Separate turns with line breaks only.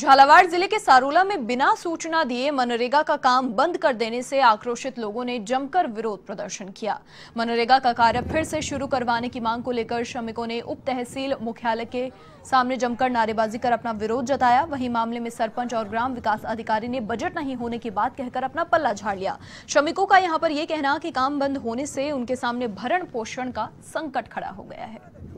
झालावाड़ जिले के सारूला में बिना सूचना दिए मनरेगा का काम बंद कर देने से आक्रोशित लोगों ने जमकर विरोध प्रदर्शन किया मनरेगा का कार्य फिर से शुरू करवाने की मांग को लेकर श्रमिकों ने उप तहसील मुख्यालय के सामने जमकर नारेबाजी कर अपना विरोध जताया वहीं मामले में सरपंच और ग्राम विकास अधिकारी ने बजट नहीं होने की बात कहकर अपना पल्ला झाड़ लिया श्रमिकों का यहाँ पर यह कहना की काम बंद होने से उनके सामने भरण पोषण का संकट खड़ा हो गया है